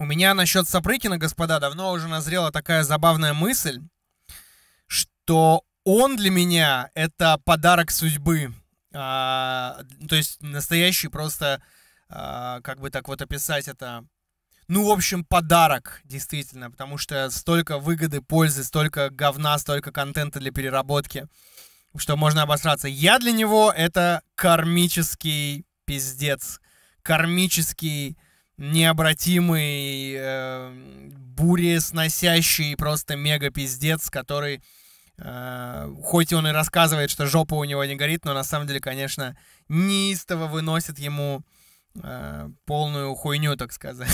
У меня насчет Сапрыкина, господа, давно уже назрела такая забавная мысль, что он для меня это подарок судьбы. А, то есть настоящий просто, а, как бы так вот описать это, ну, в общем, подарок, действительно, потому что столько выгоды, пользы, столько говна, столько контента для переработки, что можно обосраться. Я для него это кармический пиздец, кармический необратимый, э, буресносящий просто мега пиздец, который, э, хоть он и рассказывает, что жопа у него не горит, но на самом деле, конечно, неистово выносит ему э, полную хуйню, так сказать.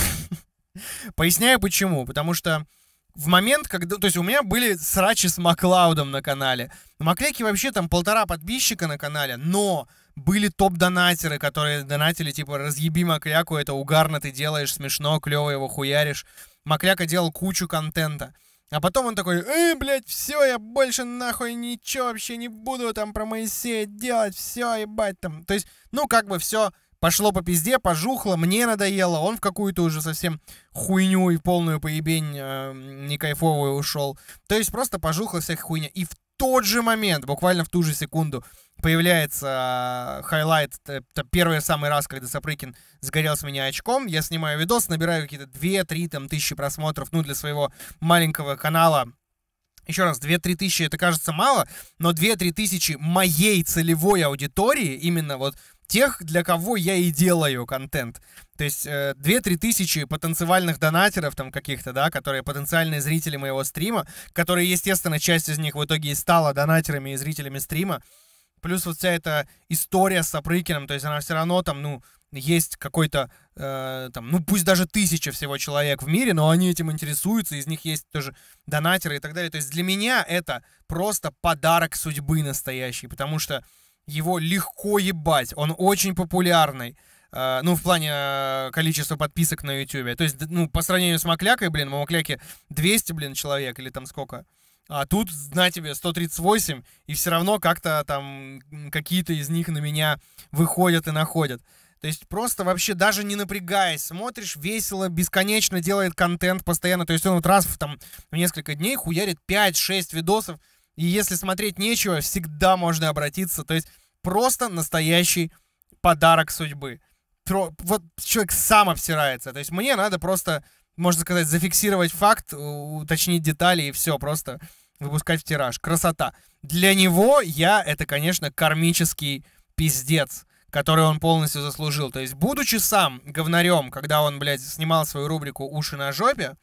Поясняю почему. Потому что в момент, когда... То есть у меня были срачи с Маклаудом на канале. Маклеки вообще там полтора подписчика на канале, но были топ-донатеры, которые донатили, типа, разъеби Макляку, это угарно ты делаешь, смешно, клево его хуяришь. Макляка делал кучу контента. А потом он такой, э, блядь, все, я больше нахуй ничего вообще не буду там про Моисея делать, все, ебать там. То есть, ну, как бы все пошло по пизде, пожухло, мне надоело, он в какую-то уже совсем хуйню и полную поебень э, не кайфовую ушел. То есть просто пожухла всякая хуйня. И в тот же момент, буквально в ту же секунду, появляется а, хайлайт. Это первый самый раз, когда Сапрыкин сгорел с меня очком. Я снимаю видос, набираю какие-то 2-3 там, тысячи просмотров, ну, для своего маленького канала. Еще раз, 2-3 тысячи, это кажется мало, но 2-3 тысячи моей целевой аудитории, именно вот тех, для кого я и делаю контент. То есть э, 2-3 тысячи потенциальных донатеров там каких-то, да, которые потенциальные зрители моего стрима, которые, естественно, часть из них в итоге и стала донатерами и зрителями стрима. Плюс вот вся эта история с Апрыкиным, то есть она все равно там, ну, есть какой-то, э, там, ну пусть даже тысяча всего человек в мире, но они этим интересуются, из них есть тоже донатеры и так далее. То есть для меня это просто подарок судьбы настоящий, потому что его легко ебать, он очень популярный. Э, ну, в плане э, количества подписок на Ютубе, То есть, ну, по сравнению с Маклякой, блин, у Макляки 200, блин, человек или там сколько. А тут, на тебе, 138, и все равно как-то там какие-то из них на меня выходят и находят. То есть просто вообще даже не напрягаясь, смотришь, весело, бесконечно делает контент постоянно. То есть он вот раз в, там, в несколько дней хуярит 5-6 видосов, и если смотреть нечего, всегда можно обратиться. То есть просто настоящий подарок судьбы. Тро... Вот человек сам обсирается. То есть мне надо просто, можно сказать, зафиксировать факт, уточнить детали и все, просто выпускать в тираж. Красота. Для него я, это, конечно, кармический пиздец, который он полностью заслужил. То есть, будучи сам говнарем, когда он, блядь, снимал свою рубрику «Уши на жопе»,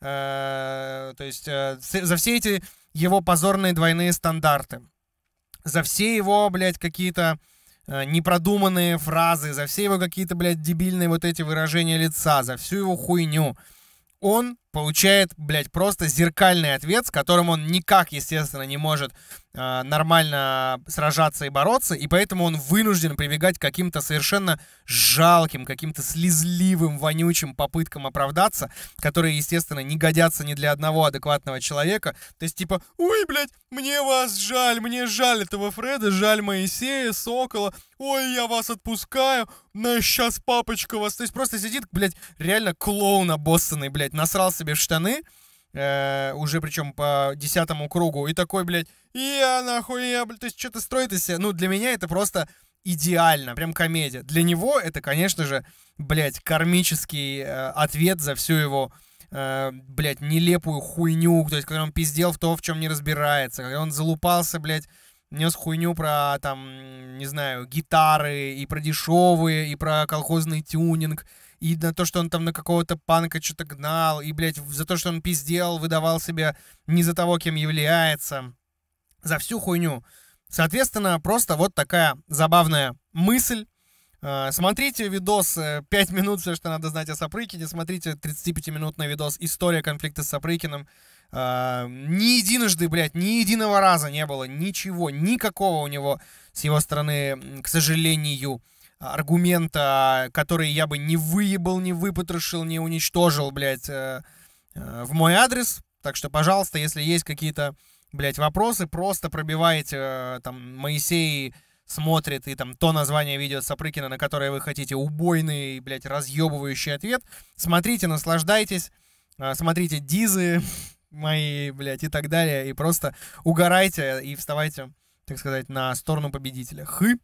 э, то есть э, за все эти его позорные двойные стандарты, за все его, блядь, какие-то э, непродуманные фразы, за все его какие-то, блядь, дебильные вот эти выражения лица, за всю его хуйню. Он получает, блядь, просто зеркальный ответ, с которым он никак, естественно, не может э, нормально сражаться и бороться, и поэтому он вынужден прибегать к каким-то совершенно жалким, каким-то слезливым, вонючим попыткам оправдаться, которые, естественно, не годятся ни для одного адекватного человека. То есть, типа, ой, блядь, мне вас жаль, мне жаль этого Фреда, жаль Моисея, Сокола, ой, я вас отпускаю, на сейчас папочка вас... То есть просто сидит, блядь, реально клоуна Бостона, блядь, насрался себе в штаны, э, уже причем по десятому кругу, и такой, блядь, я нахуй, я, блядь, есть что-то строит из себя. Ну, для меня это просто идеально, прям комедия. Для него это, конечно же, блядь, кармический э, ответ за всю его э, блядь, нелепую хуйню, то есть, когда он пиздел в то, в чем не разбирается, когда он залупался, блядь, нес хуйню про, там, не знаю, гитары, и про дешевые, и про колхозный тюнинг, и на то, что он там на какого-то панка что-то гнал, и, блядь, за то, что он пиздел, выдавал себя не за того, кем является, за всю хуйню. Соответственно, просто вот такая забавная мысль. А, смотрите видос 5 э, минут, все, что надо знать о Сапрыкине. Смотрите 35-минутный видос «История конфликта с Сапрыкиным». А, ни единожды, блядь, ни единого раза не было ничего, никакого у него с его стороны, к сожалению аргумента, который я бы не выебал, не выпотрошил, не уничтожил, блядь, э, э, в мой адрес. Так что, пожалуйста, если есть какие-то, блядь, вопросы, просто пробивайте, э, там, Моисей смотрит, и там то название видео Сапрыкина, на которое вы хотите, убойный, блядь, разъебывающий ответ. Смотрите, наслаждайтесь, э, смотрите дизы мои, блядь, и так далее, и просто угорайте и вставайте, так сказать, на сторону победителя. Хы!